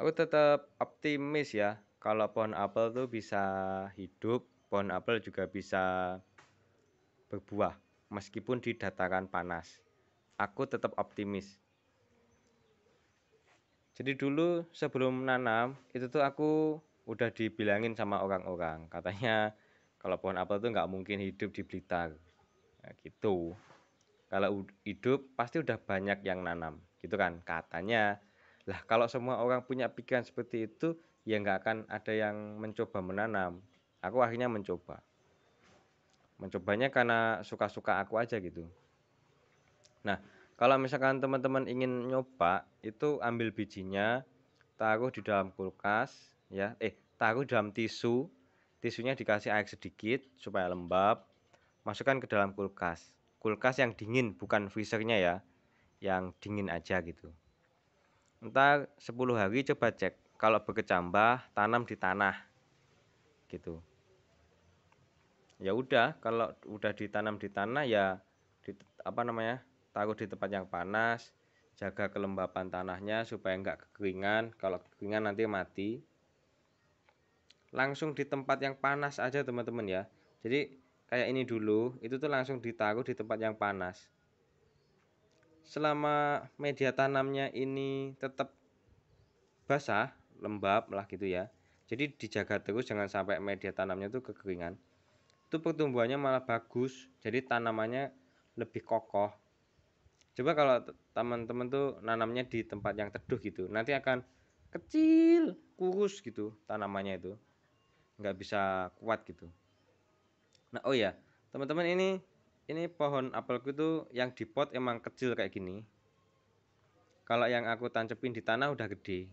aku tetap optimis ya kalau pohon apel tuh bisa hidup pohon apel juga bisa berbuah meskipun di dataran panas aku tetap optimis jadi dulu sebelum nanam itu tuh aku udah dibilangin sama orang-orang katanya kalau pohon apel tuh nggak mungkin hidup di Blitar nah, gitu kalau hidup pasti udah banyak yang nanam gitu kan katanya lah kalau semua orang punya pikiran seperti itu, ya nggak akan ada yang mencoba menanam. Aku akhirnya mencoba. Mencobanya karena suka-suka aku aja gitu. Nah, kalau misalkan teman-teman ingin nyoba, itu ambil bijinya, taruh di dalam kulkas, ya, eh, taruh dalam tisu, tisunya dikasih air sedikit supaya lembab, masukkan ke dalam kulkas. Kulkas yang dingin, bukan freezernya ya, yang dingin aja gitu entah 10 hari coba cek kalau berkecambah tanam di tanah gitu ya udah kalau udah ditanam di tanah ya di, apa namanya taruh di tempat yang panas jaga kelembapan tanahnya supaya enggak kekeringan kalau kekeringan nanti mati langsung di tempat yang panas aja teman-teman ya jadi kayak ini dulu itu tuh langsung ditaruh di tempat yang panas selama media tanamnya ini tetap basah, lembab lah gitu ya. Jadi dijaga terus jangan sampai media tanamnya itu kekeringan. Itu pertumbuhannya malah bagus. Jadi tanamannya lebih kokoh. Coba kalau teman-teman tuh nanamnya di tempat yang teduh gitu, nanti akan kecil, kurus gitu tanamannya itu. Nggak bisa kuat gitu. Nah, oh ya, teman-teman ini ini pohon apelku tuh yang di pot emang kecil kayak gini kalau yang aku tancepin di tanah udah gede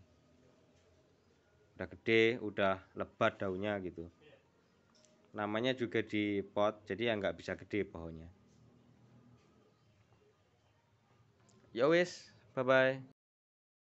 udah gede udah lebat daunnya gitu namanya juga di pot jadi ya nggak bisa gede pohonnya yowis ya bye bye